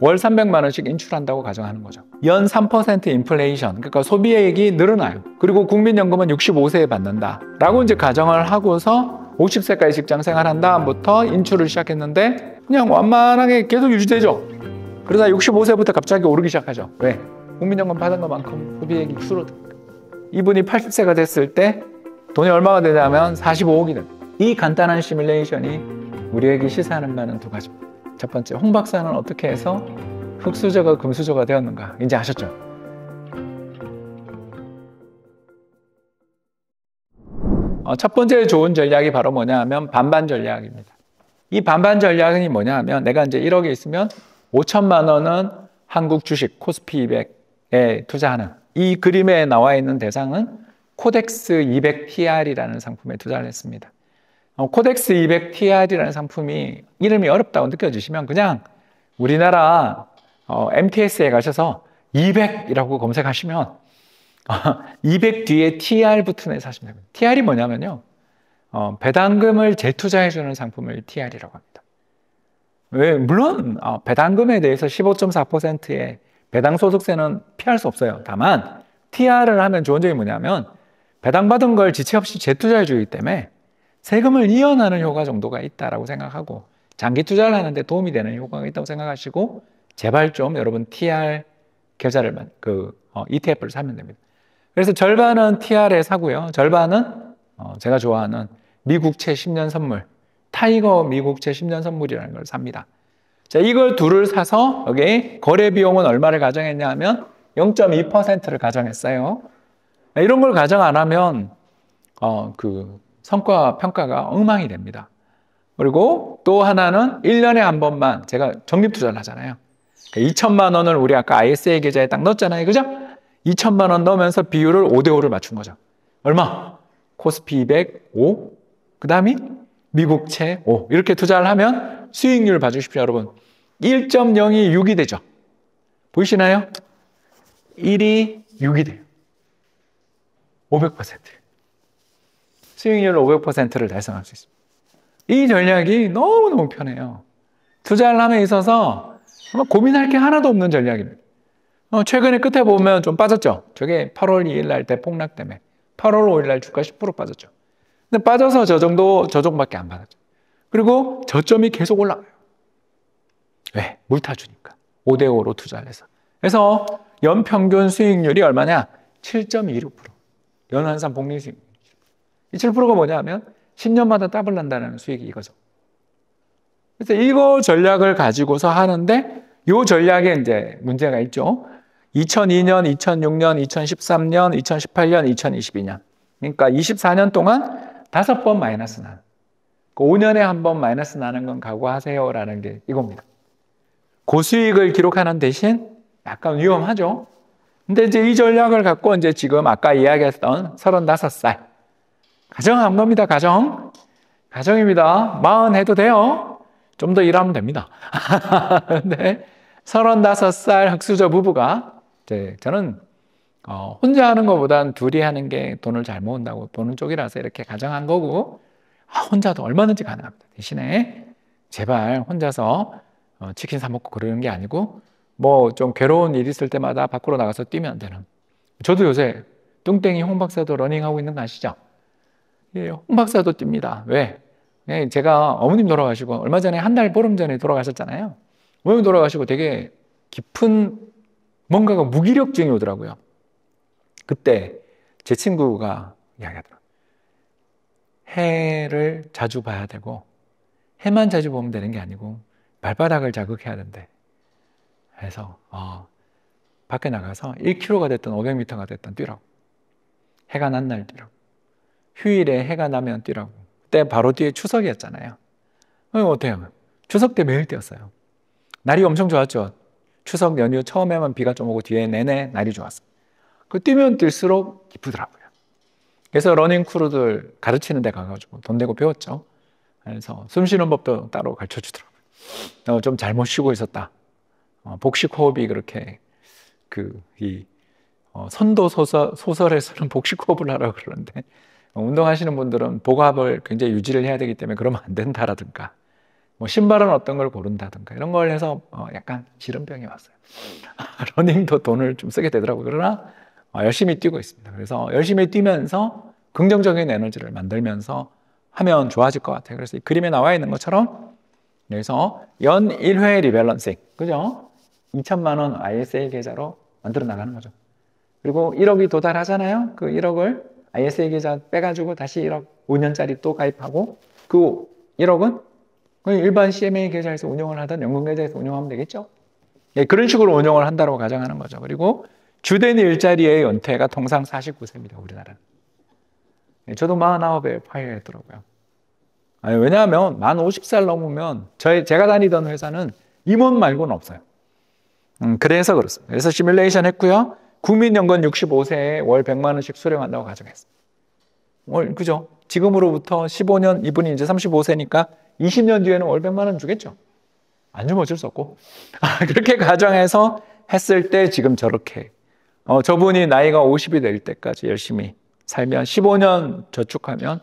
월 300만 원씩 인출한다고 가정하는 거죠. 연 3% 인플레이션, 그러니까 소비액이 늘어나요. 그리고 국민연금은 65세에 받는다. 라고 이제 가정을 하고서 50세까지 직장 생활한 다음부터 인출을 시작했는데 그냥 완만하게 계속 유지되죠. 그러다 65세부터 갑자기 오르기 시작하죠. 왜? 국민연금 받은 것만큼 소비액이 줄어드니까. 이분이 80세가 됐을 때 돈이 얼마가 되냐면 45억이 됩니다. 이 간단한 시뮬레이션이 우리에게 시사하는 바는 두 가지입니다. 첫 번째, 홍 박사는 어떻게 해서 흙수저가 금수저가 되었는가? 이제 아셨죠? 어, 첫 번째 좋은 전략이 바로 뭐냐 하면 반반 전략입니다. 이 반반 전략이 뭐냐 하면 내가 이제 1억이 있으면 5천만 원은 한국 주식 코스피 200에 투자하는 이 그림에 나와 있는 대상은 코덱스 200 PR이라는 상품에 투자를 했습니다. 어, 코덱스 200 TR이라는 상품이 이름이 어렵다고 느껴지시면 그냥 우리나라 MTS에 어, 가셔서 200이라고 검색하시면 200 뒤에 TR 붙은 회사 사시면 됩니다. TR이 뭐냐면요. 어, 배당금을 재투자해주는 상품을 TR이라고 합니다. 왜, 물론, 배당금에 대해서 15.4%의 배당소득세는 피할 수 없어요. 다만, TR을 하면 좋은 점이 뭐냐면, 배당받은 걸 지체 없이 재투자해주기 때문에 세금을 이연하는 효과 정도가 있다라고 생각하고 장기 투자를 하는데 도움이 되는 효과가 있다고 생각하시고 제발 좀 여러분 TR 계좌를 그 어, ETF를 사면 됩니다. 그래서 절반은 TR에 사고요. 절반은 어, 제가 좋아하는 미국채 10년 선물 타이거 미국채 10년 선물이라는 걸 삽니다. 자, 이걸 둘을 사서 여기 거래 비용은 얼마를 가정했냐 하면 0.2%를 가정했어요. 이런 걸 가정 안 하면 어, 그 성과 평가가 엉망이 됩니다. 그리고 또 하나는 1년에 한 번만 제가 적립 투자를 하잖아요. 2천만 그러니까 원을 우리 아까 ISA 계좌에 딱 넣었잖아요. 그죠? 2천만 원 넣으면서 비율을 5대 5를 맞춘 거죠. 얼마? 코스피 200 5, 그다음이 미국채 5. 이렇게 투자를 하면 수익률 봐 주십시오, 여러분. 1.0이 6이 되죠. 보이시나요? 1이 6이 돼요. 500%. 수익률 500%를 달성할 수 있습니다. 이 전략이 너무너무 편해요. 투자를 함에 있어서 고민할 게 하나도 없는 전략입니다. 어, 최근에 끝에 보면 좀 빠졌죠. 저게 8월 2일 날 대폭락 때문에 8월 5일 날 주가 10% 빠졌죠. 근데 빠져서 저 정도 저정밖에 안 받았죠. 그리고 저점이 계속 올라가요. 왜? 물타 주니까. 5대 5로 투자를 해서. 그래서 연평균 수익률이 얼마냐? 7.26%. 연환산 복리 수익. 이 7%가 뭐냐 하면 10년마다 따블 난다는 수익이 이거죠. 그래서 이거 전략을 가지고서 하는데 요 전략에 이제 문제가 있죠. 2002년, 2006년, 2013년, 2018년, 2022년. 그러니까 24년 동안 다섯 번 마이너스 나는. 5년에 그 한번 마이너스 나는 건 각오하세요라는 게 이겁니다. 고수익을 그 기록하는 대신 약간 위험하죠. 근데 이제 이 전략을 갖고 이제 지금 아까 이야기했던 35살, 가정 한 겁니다. 가정. 가정입니다. 마흔 해도 돼요. 좀 더 일하면 됩니다. 근데 네. 서른다섯 살 흑수저 부부가 이제 저는 어, 혼자 하는 것보단 둘이 하는 게 돈을 잘 모은다고 보는 쪽이라서 이렇게 가정한 거고 아, 혼자도 얼마든지 가능합니다. 대신에 제발 혼자서 어, 치킨 사 먹고 그러는 게 아니고 뭐 좀 괴로운 일 있을 때마다 밖으로 나가서 뛰면 되는. 저도 요새 뚱땡이 홍 박사도 러닝하고 있는 거 아시죠? 예, 홍 박사도 뜁니다. 왜? 예, 제가 어머님 돌아가시고 얼마 전에 한 달 보름 전에 돌아가셨잖아요. 어머님 돌아가시고 되게 깊은 뭔가가 무기력증이 오더라고요. 그때 제 친구가 이야기하더라 해를 자주 봐야 되고 해만 자주 보면 되는 게 아니고 발바닥을 자극해야 된대. 해서 어, 밖에 나가서 1km가 됐든 500m가 됐든 뛰라고. 해가 난 날 뛰라고. 휴일에 해가 나면 뛰라고. 그때 바로 뒤에 추석이었잖아요. 어, 어때요? 추석 때 매일 뛰었어요. 날이 엄청 좋았죠. 추석 연휴 처음에만 비가 좀 오고 뒤에 내내 날이 좋았어요. 그 뛰면 뛸수록 기쁘더라고요. 그래서 러닝 크루들 가르치는 데 가가지고 돈 내고 배웠죠. 그래서 숨 쉬는 법도 따로 가르쳐 주더라고요. 어, 좀 잘못 쉬고 있었다. 어, 복식 호흡이 그렇게 그, 이, 어, 선도 소설, 소설에서는 복식 호흡을 하라고 그러는데 어, 운동하시는 분들은 복압을 굉장히 유지를 해야 되기 때문에 그러면 안 된다라든가 뭐 신발은 어떤 걸 고른다든가 이런 걸 해서 어 약간 지름병이 왔어요. 러닝도 돈을 좀 쓰게 되더라고요. 그러나 어 열심히 뛰고 있습니다. 그래서 열심히 뛰면서 긍정적인 에너지를 만들면서 하면 좋아질 것 같아요. 그래서 이 그림에 나와 있는 것처럼 그래서연 1회 리밸런싱, 그죠? 2천만 원 ISA 계좌로 만들어 나가는 거죠. 그리고 1억이 도달하잖아요. 그 1억을 ISA 계좌 빼가지고 다시 1억 5년짜리 또 가입하고 그 1억은 일반 CMA 계좌에서 운영을 하던 연금 계좌에서 운영하면 되겠죠. 예, 그런 식으로 운영을 한다고 가정하는 거죠. 그리고 주된 일자리의 연태가 통상 49세입니다. 우리나라는. 예, 저도 49에 파해했더라고요. 아니, 왜냐하면 만 50살 넘으면 저희 제가 다니던 회사는 임원 말고는 없어요. 음, 그래서 그렇습니다. 그래서 시뮬레이션 했고요. 국민연금 65세에 월 100만 원씩 수령한다고 가정했습니다. 그죠? 지금으로부터 15년 이분이 이제 35세니까 20년 뒤에는 월 100만 원 주겠죠. 안 주면 어쩔 수 없고 아, 그렇게 가정해서 했을 때 지금 저렇게 어, 저분이 나이가 50이 될 때까지 열심히 살면 15년 저축하면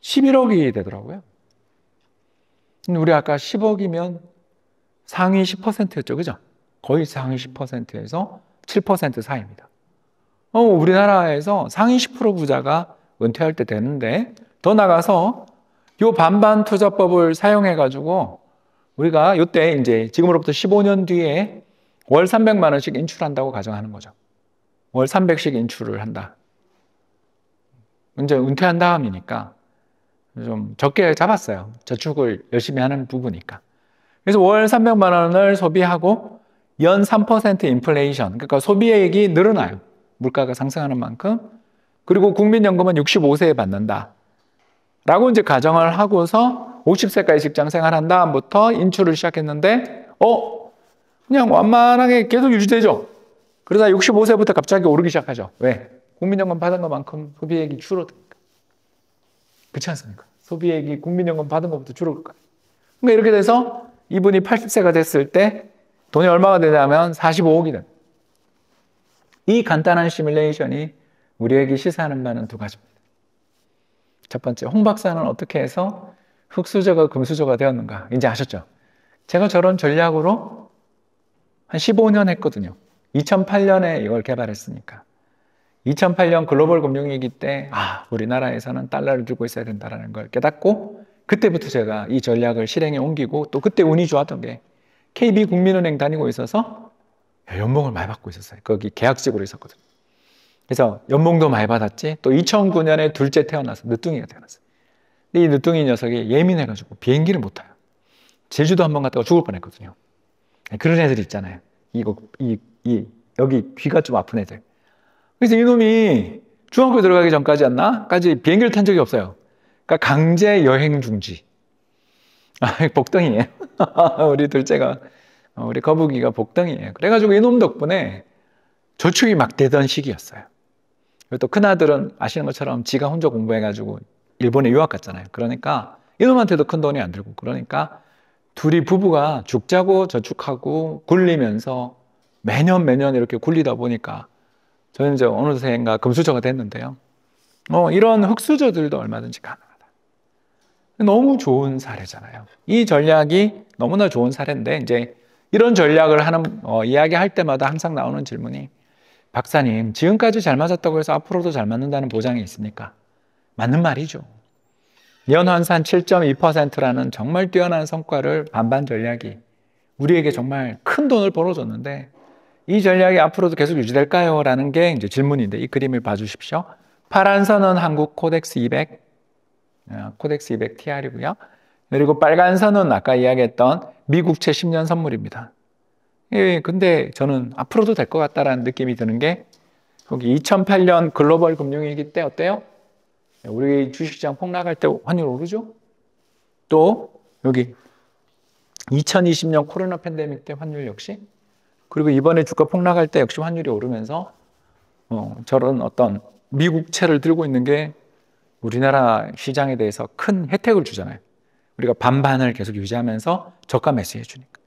11억이 되더라고요. 우리 아까 10억이면 상위 10%였죠. 그죠? 거의 상위 10%에서 7% 사이입니다. 어, 우리나라에서 상위 10% 부자가 은퇴할 때 되는데 더 나가서 요 반반 투자법을 사용해 가지고 우리가 요때 이제 지금으로부터 15년 뒤에 월 300만 원씩 인출한다고 가정하는 거죠. 월 300씩 인출을 한다. 이제 은퇴한 다음이니까 좀 적게 잡았어요. 저축을 열심히 하는 부부니까. 그래서 월 300만 원을 소비하고 연3% 인플레이션, 그러니까 소비액이 늘어나요. 물가가 상승하는 만큼. 그리고 국민연금은 65세에 받는다. 라고 이제 가정을 하고서 50세까지 직장 생활한 다음부터 인출을 시작했는데, 어? 그냥 완만하게 계속 유지되죠? 그러다 65세부터 갑자기 오르기 시작하죠. 왜? 국민연금 받은 것만큼 소비액이 줄어드니까. 그렇지 않습니까? 소비액이 국민연금 받은 것부터 줄어들 거예요. 그러니까 이렇게 돼서 이분이 80세가 됐을 때 돈이 얼마가 되냐면 45억이 됩다이 간단한 시뮬레이션이 우리에게 시사하는 바는 두 가지입니다. 첫 번째, 홍 박사는 어떻게 해서 흑수저가 금수저가 되었는가? 이제 아셨죠? 제가 저런 전략으로 한 15년 했거든요. 2008년에 이걸 개발했으니까. 2008년 글로벌 금융위기 때, 아, 우리나라에서는 달러를 들고 있어야 된다는걸 깨닫고, 그때부터 제가 이 전략을 실행에 옮기고, 또 그때 운이 좋았던 게, KB 국민은행 다니고 있어서 연봉을 많이 받고 있었어요. 거기 계약직으로 있었거든요. 그래서 연봉도 많이 받았지. 또 2009년에 둘째 태어나서 늦둥이가 태어났어요. 근데 이 늦둥이 녀석이 예민해가지고 비행기를 못 타요. 제주도 한번 갔다가 죽을 뻔했거든요. 네, 그런 애들 있잖아요. 이거 이, 이 여기 귀가 좀 아픈 애들. 그래서 이놈이 중학교 들어가기 전까지 였나까지 비행기를 탄 적이 없어요. 그러니까 강제 여행 중지. 아, 복덩이에요. 우리 둘째가, 어, 우리 거북이가 복덩이에요. 그래가지고 이놈 덕분에 저축이 막 되던 시기였어요. 그리고 또 큰아들은 아시는 것처럼 지가 혼자 공부해가지고 일본에 유학 갔잖아요. 그러니까 이놈한테도 큰 돈이 안 들고 그러니까 둘이 부부가 죽자고 저축하고 굴리면서 매년 매년 이렇게 굴리다 보니까 저는 이제 어느새인가 금수저가 됐는데요. 뭐 이런 흙수저들도 얼마든지 가능. 너무 좋은 사례잖아요. 이 전략이 너무나 좋은 사례인데 이제 이런 전략을 하는 어, 이야기할 때마다 항상 나오는 질문이 박사님 지금까지 잘 맞았다고 해서 앞으로도 잘 맞는다는 보장이 있습니까? 맞는 말이죠. 연환산 7.2%라는 정말 뛰어난 성과를 반반 전략이 우리에게 정말 큰 돈을 벌어줬는데 이 전략이 앞으로도 계속 유지될까요? 라는 게 이제 질문인데 이 그림을 봐주십시오. 파란 선은 한국 코덱스 200, 어, 코덱스 200 TR이고요. 그리고 빨간 선은 아까 이야기했던 미국채 10년 선물입니다. 예, 근데 저는 앞으로도 될 것 같다라는 느낌이 드는 게 거기 2008년 글로벌 금융위기 때 어때요? 네, 우리 주식시장 폭락할 때 환율 오르죠? 또 여기 2020년 코로나 팬데믹 때 환율 역시 그리고 이번에 주가 폭락할 때 역시 환율이 오르면서 어, 저런 어떤 미국채를 들고 있는 게 우리나라 시장에 대해서 큰 혜택을 주잖아요. 우리가 반반을 계속 유지하면서 저가 매수해 주니까.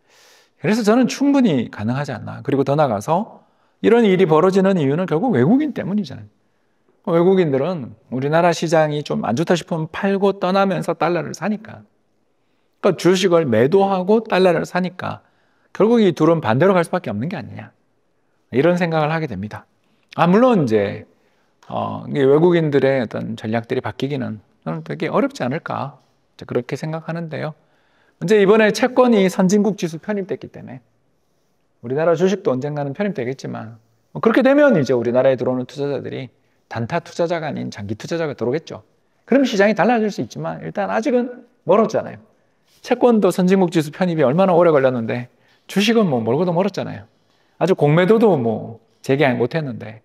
그래서 저는 충분히 가능하지 않나. 그리고 더 나가서 아 이런 일이 벌어지는 이유는 결국 외국인 때문이잖아요. 외국인들은 우리나라 시장이 좀 안 좋다 싶으면 팔고 떠나면서 달러를 사니까. 그러니까 주식을 매도하고 달러를 사니까 결국 이 둘은 반대로 갈 수밖에 없는 게 아니냐. 이런 생각을 하게 됩니다. 아, 물론 이제 어, 외국인들의 어떤 전략들이 바뀌기는 되게 어렵지 않을까 그렇게 생각하는데요. 이제 이번에 채권이 선진국 지수 편입됐기 때문에 우리나라 주식도 언젠가는 편입되겠지만 뭐 그렇게 되면 이제 우리나라에 들어오는 투자자들이 단타 투자자가 아닌 장기 투자자가 들어오겠죠. 그럼 시장이 달라질 수 있지만 일단 아직은 멀었잖아요. 채권도 선진국 지수 편입이 얼마나 오래 걸렸는데 주식은 뭐 멀고도 멀었잖아요. 아주 공매도도 뭐 재개 못 했는데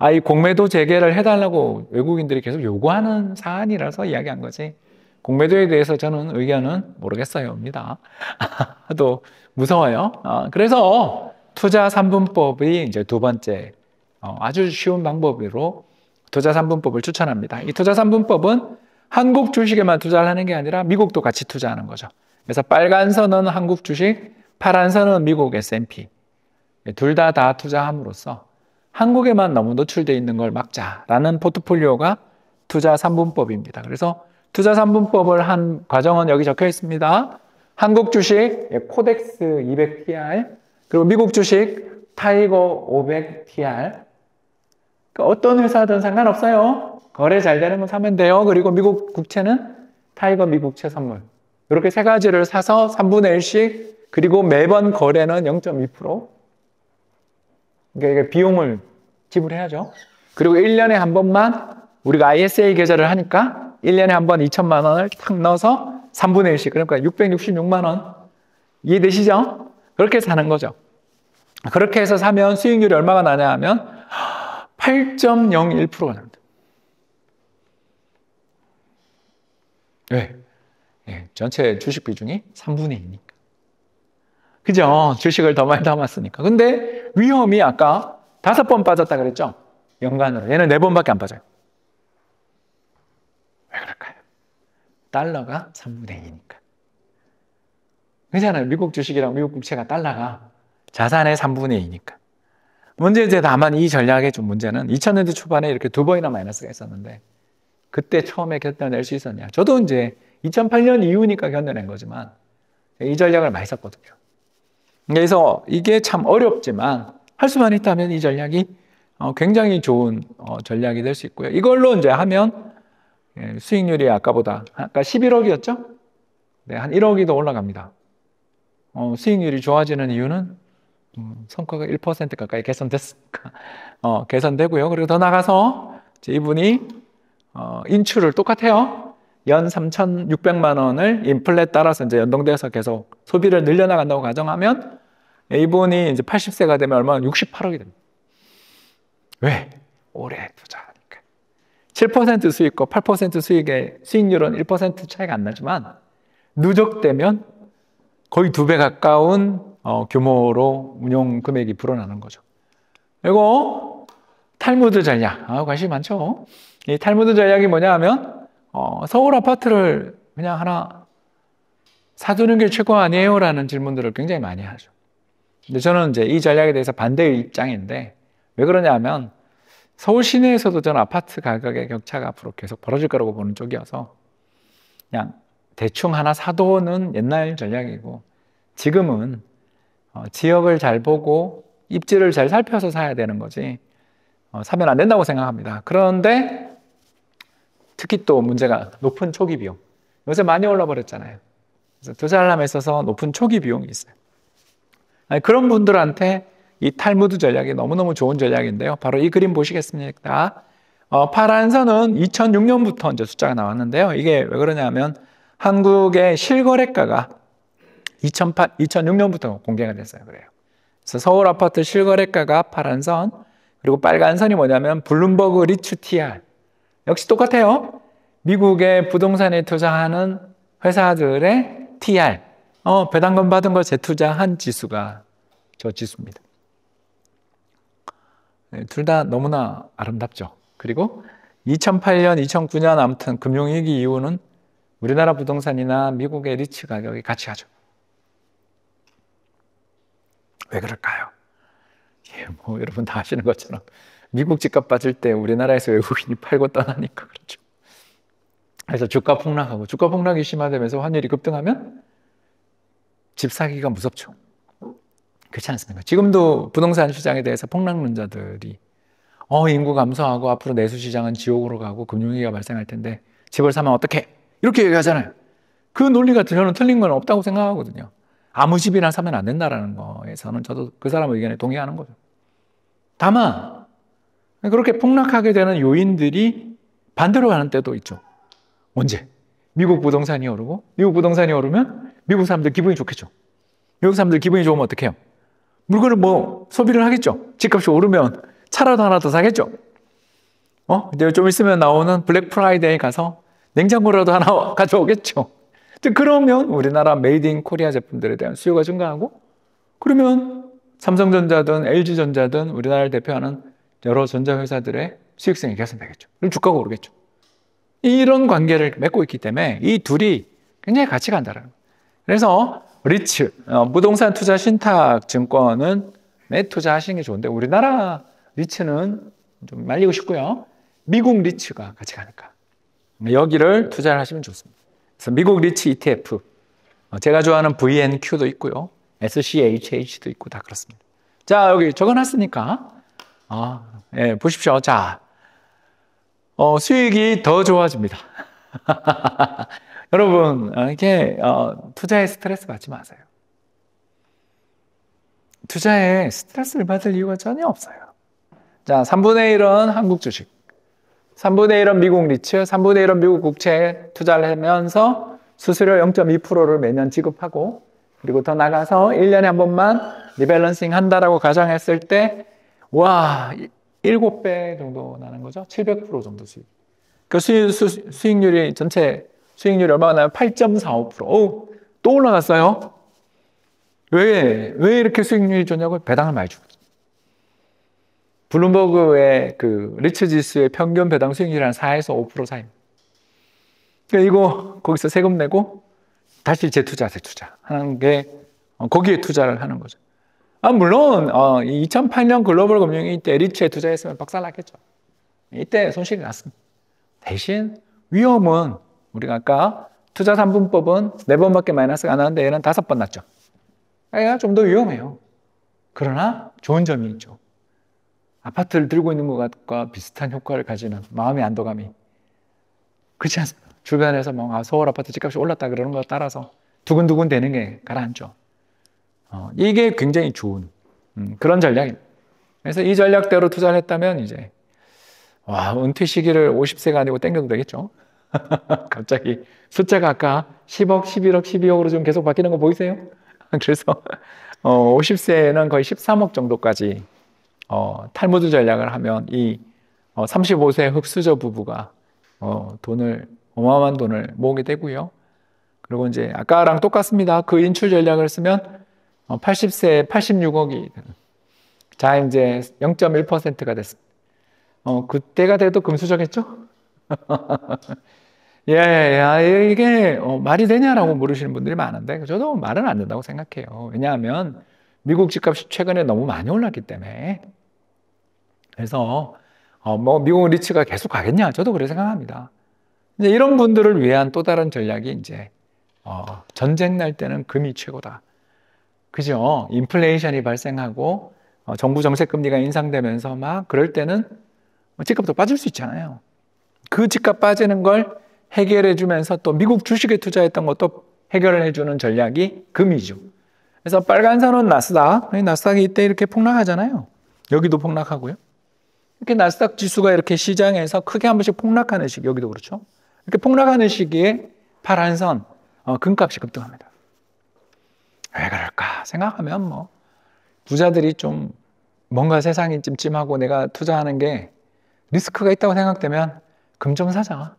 아, 이 공매도 재개를 해달라고 외국인들이 계속 요구하는 사안이라서 이야기한 거지. 공매도에 대해서 저는 의견은 모르겠어요.입니다. 또 무서워요. 아, 그래서 투자 3분법이 이제 두 번째 어, 아주 쉬운 방법으로 투자 3분법을 추천합니다. 이 투자 3분법은 한국 주식에만 투자를 하는 게 아니라 미국도 같이 투자하는 거죠. 그래서 빨간 선은 한국 주식, 파란 선은 미국 S&P. 둘 다다 다 투자함으로써 한국에만 너무 노출돼 있는 걸 막자라는 포트폴리오가 투자 3분법입니다. 그래서 투자 3분법을 한 과정은 여기 적혀 있습니다. 한국 주식 예, 코덱스 200TR 그리고 미국 주식 타이거 500TR 그러니까 어떤 회사든 상관없어요. 거래 잘 되는 건 사면 돼요. 그리고 미국 국채는 타이거 미국채 선물 이렇게 세 가지를 사서 3분의 1씩 그리고 매번 거래는 0.2% 그러니까 이게 비용을 지불해야죠. 그리고 1년에 한 번만 우리가 ISA 계좌를 하니까 1년에 한 번 2천만 원을 탁 넣어서 3분의 1씩 그러니까 666만 원 이해되시죠? 그렇게 사는 거죠. 그렇게 해서 사면 수익률이 얼마가 나냐 하면 8.01%가 납니다. 왜? 네, 전체 주식 비중이 3분의 2니까. 그죠? 주식을 더 많이 담았으니까. 근데 위험이 아까 다섯 번 빠졌다 그랬죠? 연간으로. 얘는 네 번밖에 안 빠져요. 왜 그럴까요? 달러가 3분의 2니까. 그렇잖아요. 미국 주식이랑 미국 국채가 달러가 자산의 3분의 2니까. 문제 이제 다만 이 전략의 좀 문제는 2000년대 초반에 이렇게 두 번이나 마이너스가 있었는데 그때 처음에 견뎌낼 수 있었냐. 저도 이제 2008년 이후니까 견뎌낸 거지만 이 전략을 많이 썼거든요. 그래서 이게 참 어렵지만 할 수만 있다면 이 전략이 어, 굉장히 좋은 어, 전략이 될 수 있고요. 이걸로 이제 하면 예, 수익률이 아까보다 아까 11억이었죠? 네, 한 1억이 더 올라갑니다. 어, 수익률이 좋아지는 이유는 음, 성과가 1% 가까이 개선됐으니까 어, 개선되고요. 그리고 더 나가서 이분이 어, 인출을 똑같아요. 연 3,600만 원을 인플레 따라서 이제 연동돼서 계속 소비를 늘려나간다고 가정하면 이분이 이제 80세가 되면 얼마나 68억이 됩니다. 왜? 오래 투자하니까. 7% 수익과 8% 수익의 수익률은 1% 차이가 안 나지만 누적되면 거의 두 배 가까운 어, 규모로 운용 금액이 불어나는 거죠. 이거 탈무드 전략. 아, 관심 많죠? 이 탈무드 전략이 뭐냐 하면 어, 서울 아파트를 그냥 하나 사두는 게 최고 아니에요? 라는 질문들을 굉장히 많이 하죠. 근데 저는 이제 이 전략에 대해서 반대 의 입장인데 왜 그러냐면 서울 시내에서도 저는 아파트 가격의 격차가 앞으로 계속 벌어질 거라고 보는 쪽이어서 그냥 대충 하나 사도는 옛날 전략이고 지금은 어, 지역을 잘 보고 입지를 잘 살펴서 사야 되는 거지 어, 사면 안 된다고 생각합니다. 그런데 특히 또 문제가 높은 초기 비용 요새 많이 올라 버렸잖아요. 그래서 투자를 함에 있어서 높은 초기 비용이 있어요. 그런 분들한테 이 탈무드 전략이 너무너무 좋은 전략인데요. 바로 이 그림 보시겠습니까? 어, 파란 선은 2006년부터 이제 숫자가 나왔는데요. 이게 왜 그러냐면 한국의 실거래가가 2008, 2006년부터 공개가 됐어요. 그래요. 그래서 서울 아파트 실거래가가 파란 선, 그리고 빨간 선이 뭐냐면 블룸버그 리츠 TR. 역시 똑같아요. 미국의 부동산에 투자하는 회사들의 TR. 어, 배당금 받은 거 재투자한 지수가 저 지수입니다. 네, 둘다 너무나 아름답죠. 그리고 2008년, 2009년 아무튼 금융위기 이후는 우리나라 부동산이나 미국의 리츠 가격이 같이 가죠. 왜 그럴까요? 예, 뭐 여러분 다 아시는 것처럼 미국 집값 빠질 때 우리나라에서 외국인이 팔고 떠나니까 그렇죠. 그래서 주가 폭락하고 주가 폭락이 심화되면서 환율이 급등하면 집 사기가 무섭죠. 그렇지 않습니까? 지금도 부동산 시장에 대해서 폭락론자들이 어, 인구 감소하고 앞으로 내수 시장은 지옥으로 가고 금융위기가 발생할 텐데 집을 사면 어떻게? 이렇게 얘기하잖아요. 그 논리가 저는 틀린 건 없다고 생각하거든요. 아무 집이나 사면 안 된다라는 거에서는 저도 그 사람 의견에 동의하는 거죠. 다만 그렇게 폭락하게 되는 요인들이 반대로 가는 때도 있죠. 언제? 미국 부동산이 오르고 미국 부동산이 오르면 미국 사람들 기분이 좋겠죠. 미국 사람들 기분이 좋으면 어떡해요? 물건을 뭐 소비를 하겠죠. 집값이 오르면 차라도 하나 더 사겠죠. 어? 이제 좀 있으면 나오는 블랙 프라이데이 가서 냉장고라도 하나 가져오겠죠. 그러면 우리나라 메이드 인 코리아 제품들에 대한 수요가 증가하고 그러면 삼성전자든 LG전자든 우리나라를 대표하는 여러 전자회사들의 수익성이 개선되겠죠. 그럼 주가가 오르겠죠. 이런 관계를 맺고 있기 때문에 이 둘이 굉장히 같이 간다라는 거예요. 그래서 리츠 어, 부동산 투자 신탁 증권은 매 투자하시는 게 좋은데 우리나라 리츠는 좀 말리고 싶고요. 미국 리츠가 같이 가니까 여기를 투자를 하시면 좋습니다. 그래서 미국 리츠 ETF 어, 제가 좋아하는 VNQ도 있고요. SCHH도 있고 다 그렇습니다. 자 여기 적어놨으니까 아, 예, 보십시오. 자 어, 수익이 더 좋아집니다. 여러분, 어, 이게 어, 투자에 스트레스 받지 마세요. 투자에 스트레스를 받을 이유가 전혀 없어요. 자, 3분의 1은 한국 주식, 3분의 1은 미국 리츠, 3분의 1은 미국 국채 투자를 하면서 수수료 0.2%를 매년 지급하고 그리고 더 나가서 1년에 한 번만 리밸런싱 한다라고 가정했을 때 와, 7배 정도 나는 거죠. 700% 정도 수익. 그 수, 수, 수익률이 전체 수익률이 얼마가 나요? 8.45%. 어또 올라갔어요. 왜, 왜 이렇게 수익률이 좋냐고 배당을 많이 줍니 블룸버그의 그 리츠 지수의 평균 배당 수익률이 한 4에서 5% 사이입니다. 그러니까 이거 거기서 세금 내고 다시 재투자, 재투자 하는 게 어, 거기에 투자를 하는 거죠. 아, 물론, 어, 2008년 글로벌 금융위 때 리츠에 투자했으면 박살 났겠죠. 이때 손실이 났습니다. 대신 위험은 우리가 아까 투자 3분법은 4번밖에 마이너스가 안 나는데 얘는 5번 났죠. 얘가 좀더 위험해요. 그러나 좋은 점이 있죠. 아파트를 들고 있는 것과 비슷한 효과를 가지는 마음의 안도감이 그렇지 않습니까? 주변에서 뭐 아, 서울 아파트 집값이 올랐다 그러는 것 따라서 두근두근 되는 게 가라앉죠. 어, 이게 굉장히 좋은 음, 그런 전략입니다. 그래서 이 전략대로 투자를 했다면 이제 와 은퇴 시기를 50세가 아니고 땡겨도 되겠죠. 갑자기 숫자가 아까 10억, 11억, 12억으로 좀 계속 바뀌는 거 보이세요? 그래서 어, 50세는 거의 13억 정도까지 어, 탈무드 전략을 하면 이 어, 35세 흑수저 부부가 어, 돈을 어마어마한 돈을 모으게 되고요. 그리고 이제 아까랑 똑같습니다. 그 인출 전략을 쓰면 80세 어, 86억이 자 이제 0.1%가 됐습니다. 어, 그때가 돼도 금수저겠죠? 예, 예 아, 이게 어, 말이 되냐라고 물으시는 분들이 많은데 저도 말은 안 된다고 생각해요. 왜냐하면 미국 집값이 최근에 너무 많이 올랐기 때문에 그래서 어, 뭐 미국 리츠가 계속 가겠냐? 저도 그렇 생각합니다. 이제 이런 분들을 위한 또 다른 전략이 이제 어, 전쟁 날 때는 금이 최고다. 그죠? 인플레이션이 발생하고 어, 정부 정책 금리가 인상되면서 막 그럴 때는 뭐 집값도 빠질 수 있잖아요. 그 집값 빠지는 걸 해결해 주면서 또 미국 주식에 투자했던 것도 해결을 해주는 전략이 금이죠. 그래서 빨간 선은 나스닥. 나스닥이 이때 이렇게 폭락하잖아요. 여기도 폭락하고요. 이렇게 나스닥 지수가 이렇게 시장에서 크게 한 번씩 폭락하는 시기, 여기도 그렇죠. 이렇게 폭락하는 시기에 파란 선, 어, 금값이 급등합니다. 왜 그럴까 생각하면 뭐, 부자들이 좀 뭔가 세상이 찜찜하고 내가 투자하는 게 리스크가 있다고 생각되면 금 좀 사자.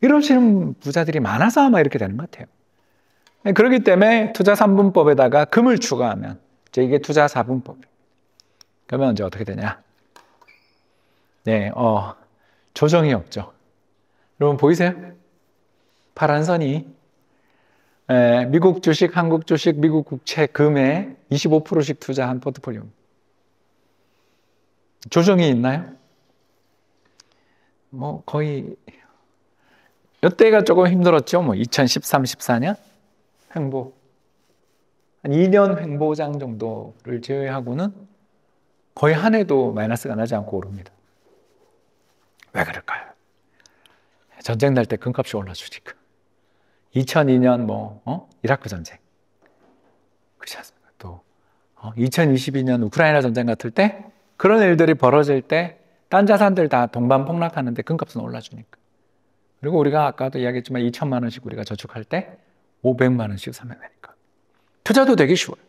이러시는 부자들이 많아서 아마 이렇게 되는 것 같아요. 네, 그렇기 때문에 투자 3분법에다가 금을 추가하면 이제 이게 투자 4분법. 그러면 이제 어떻게 되냐? 네, 어, 조정이 없죠. 여러분 보이세요? 파란 선이 에, 미국 주식, 한국 주식, 미국 국채, 금에 25%씩 투자한 포트폴리오. 조정이 있나요? 뭐 거의 이때가 조금 힘들었죠. 뭐 2013, 14년 횡보 한 2년 횡보장 정도를 제외하고는 거의 한 해도 마이너스가 나지 않고 오릅니다. 왜 그럴까요? 전쟁 날 때 금값이 올라주니까. 2002년 뭐 어? 이라크 전쟁, 그렇지 또 어? 2022년 우크라이나 전쟁 같을 때 그런 일들이 벌어질 때 딴 자산들 다 동반 폭락하는데 금값은 올라주니까. 그리고 우리가 아까도 이야기했지만 2천만 원씩 우리가 저축할 때 500만 원씩 사면 되니까 투자도 되게 쉬워요.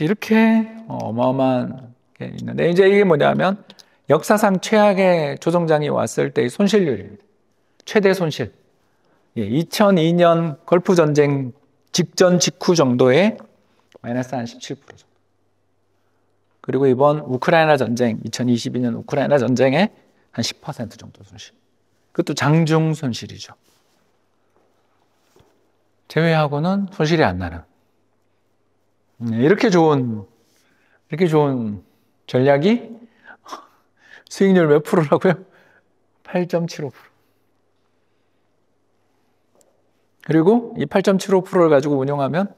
이렇게 어마어마한 게 있는데 이제 이게 뭐냐면 역사상 최악의 조정장이 왔을 때의 손실률입니다. 최대 손실. 2002년 예, 걸프 전쟁 직전 직후 정도의 마이너스 한 17% 정도. 그리고 이번 우크라이나 전쟁, 2022년 우크라이나 전쟁의 한10% 정도 손실. 그것도 장중 손실이죠. 제외하고는 손실이 안 나는. 네, 이렇게 좋은, 이렇게 좋은 전략이 수익률 몇 프로라고요? 8.75%. 그리고 이 8.75%를 가지고 운영하면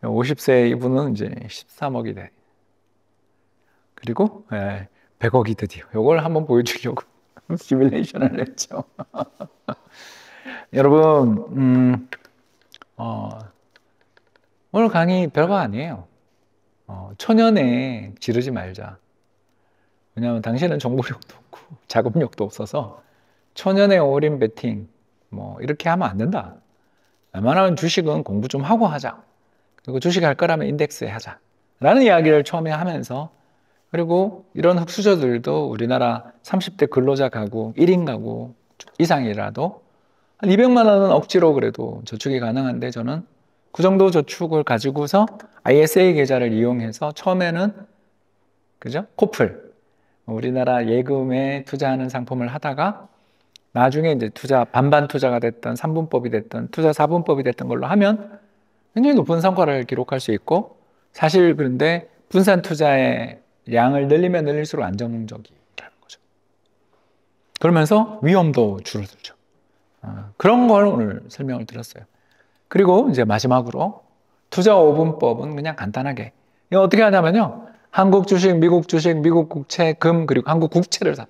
50세 이분은 이제 13억이 돼. 그리고 100억이 예, 드디어. 이걸 한번 보여주려고. 시뮬레이션을 했죠. 여러분, 음, 어, 오늘 강의 별거 아니에요. 어, 초년에 지르지 말자. 왜냐하면 당신은 정보력도 없고 작업력도 없어서 천연의 올인 베팅 뭐 이렇게 하면 안 된다. 웬만하면 주식은 공부 좀 하고 하자. 그리고 주식 할 거라면 인덱스에 하자. 라는 이야기를 처음에 하면서 그리고 이런 흑수저들도 우리나라 30대 근로자 가구, 1인 가구 이상이라도 한 200만 원은 억지로 그래도 저축이 가능한데 저는 그 정도 저축을 가지고서 ISA 계좌를 이용해서 처음에는 그죠? 코플 우리나라 예금에 투자하는 상품을 하다가 나중에 이제 투자 반반 투자가 됐던 3분법이 됐던 투자 4분법이 됐던 걸로 하면 굉장히 높은 성과를 기록할 수 있고 사실 그런데 분산 투자의 양을 늘리면 늘릴수록 안정적이라는 거죠. 그러면서 위험도 줄어들죠. 아, 그런 걸 오늘 설명을 드렸어요. 그리고 이제 마지막으로 투자 5분법은 그냥 간단하게 어떻게 하냐면요. 한국 주식, 미국 주식, 미국 국채, 금 그리고 한국 국채를 사.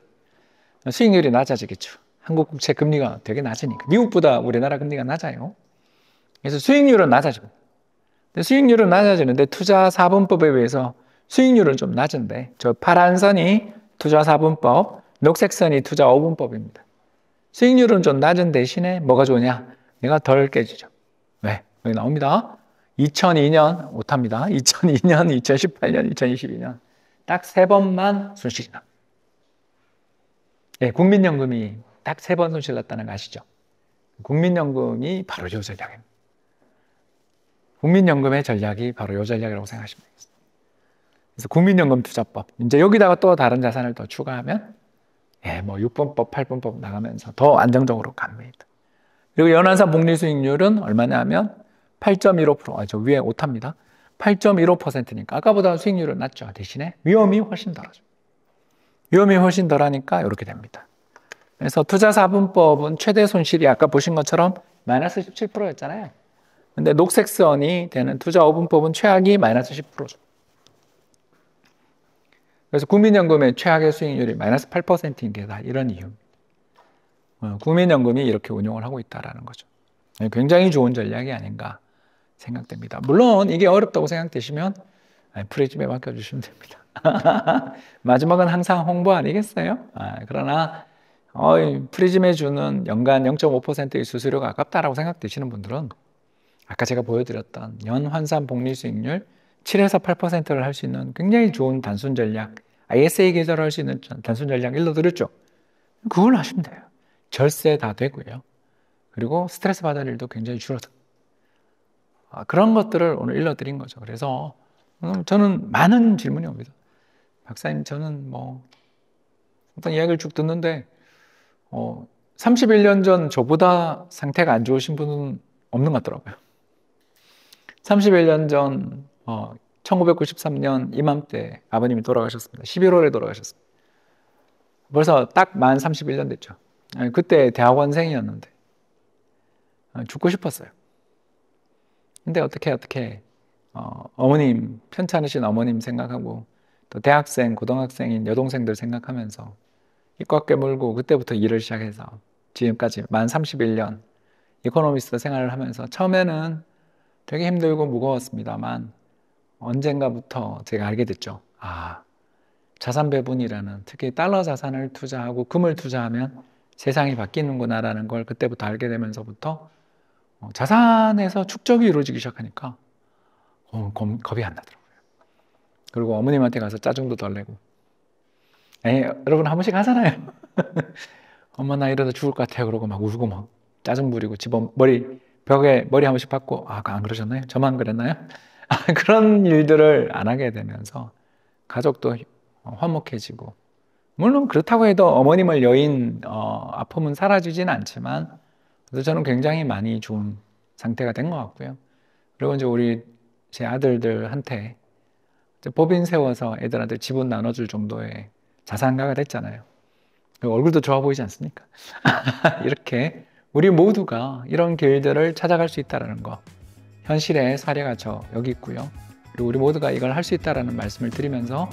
수익률이 낮아지겠죠. 한국 국채 금리가 되게 낮으니까 미국보다 우리나라 금리가 낮아요. 그래서 수익률은 낮아집니 수익률은 낮아지는데 투자 사분법에 의해서 수익률은 좀 낮은데 저 파란 선이 투자 4분법, 녹색 선이 투자 5분법입니다. 수익률은 좀 낮은 대신에 뭐가 좋으냐? 내가 덜 깨지죠. 왜? 네, 여기 나옵니다. 2002년 못합니다. 2002년, 2018년, 2022년 딱 세 번만 손실이나. 예, 국민연금이 딱 세 번 손실났다는 거 아시죠? 국민연금이 바로 요 전략입니다. 국민연금의 전략이 바로 요 전략이라고 생각하시면 되겠습니다. 그래서 국민연금투자법. 이제 여기다가 또 다른 자산을 더 추가하면 예, 뭐 6번법, 8번법 나가면서 더 안정적으로 갑니다. 그리고 연안산 복리 수익률은 얼마냐 면 8.15%. 아, 저 위에 오타니다 8.15%니까 아까보다 수익률은 낮죠. 대신에 위험이 훨씬 덜하죠. 위험이 훨씬 덜하니까 이렇게 됩니다. 그래서 투자사분법은 최대 손실이 아까 보신 것처럼 마이너스 17%였잖아요. 근데 녹색선이 되는 투자오분법은 최악이 마이너스 10%죠. 그래서 국민연금의 최악의 수익률이 마이너스 8%인 게 다 이런 이유입니다. 어, 국민연금이 이렇게 운영을 하고 있다라는 거죠. 네, 굉장히 좋은 전략이 아닌가 생각됩니다. 물론 이게 어렵다고 생각되시면 네, 프리즘에 맡겨주시면 됩니다. 마지막은 항상 홍보 아니겠어요? 아, 그러나 프리즘에 주는 연간 0.5%의 수수료가 아깝다라고 생각되시는 분들은 아까 제가 보여드렸던 연 환산 복리 수익률 7에서 8%를 할 수 있는 굉장히 네. 좋은 단순 전략, ISA 계좌로 할 수 있는 단순 전략 일로 들었죠. 그걸 하시면 돼요. 절세 다 되고요. 그리고 스트레스 받을 일도 굉장히 줄어든 아, 그런 것들을 오늘 일러드린 거죠. 그래서 음, 저는 많은 질문이 옵니다. 박사님, 저는 뭐 어떤 이야기를 쭉 듣는데 어, 31년 전 저보다 상태가 안 좋으신 분은 없는 것 같더라고요. 31년 전 어, 1993년 이맘때 아버님이 돌아가셨습니다. 11월에 돌아가셨습니다. 벌써 딱 만 31년 됐죠. 그때 대학원생이었는데 어, 죽고 싶었어요. 근데 어떻게 어떻게 어, 어머님 편찮으신 어머님 생각하고 또 대학생 고등학생인 여동생들 생각하면서 입꽉 깨물고 그때부터 일을 시작해서 지금까지 만 31년 이코노미스트 생활을 하면서 처음에는 되게 힘들고 무거웠습니다만 언젠가부터 제가 알게 됐죠. 아, 자산 배분이라는 특히 달러 자산을 투자하고 금을 투자하면 세상이 바뀌는구나라는 걸 그때부터 알게 되면서부터 어, 자산에서 축적이 이루어지기 시작하니까 어, 겁이 안 나더라고요. 그리고 어머님한테 가서 짜증도 덜 내고. 에이, 예, 여러분 한 번씩 하잖아요. 엄마 나 이러다 죽을 것같아 그러고 막 울고 막 짜증 부리고 집어 머리 벽에 머리 한 번씩 박고 아 안 그러셨나요? 저만 그랬나요? 아, 그런 일들을 안 하게 되면서 가족도 화목해지고 물론 그렇다고 해도 어머님을 여인 어, 아픔은 사라지진 않지만 그래서 저는 굉장히 많이 좋은 상태가 된 것 같고요. 그리고 이제 우리 제 아들들한테 법인 세워서 애들한테 지분 나눠줄 정도의 자산가가 됐잖아요. 그 얼굴도 좋아 보이지 않습니까? 이렇게 우리 모두가 이런 길들을 찾아갈 수 있다는 거. 현실의 사례가 저 여기 있고요. 그리고 우리 모두가 이걸 할 수 있다라는 말씀을 드리면서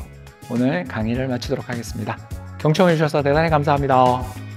오늘 강의를 마치도록 하겠습니다. 경청해 주셔서 대단히 감사합니다.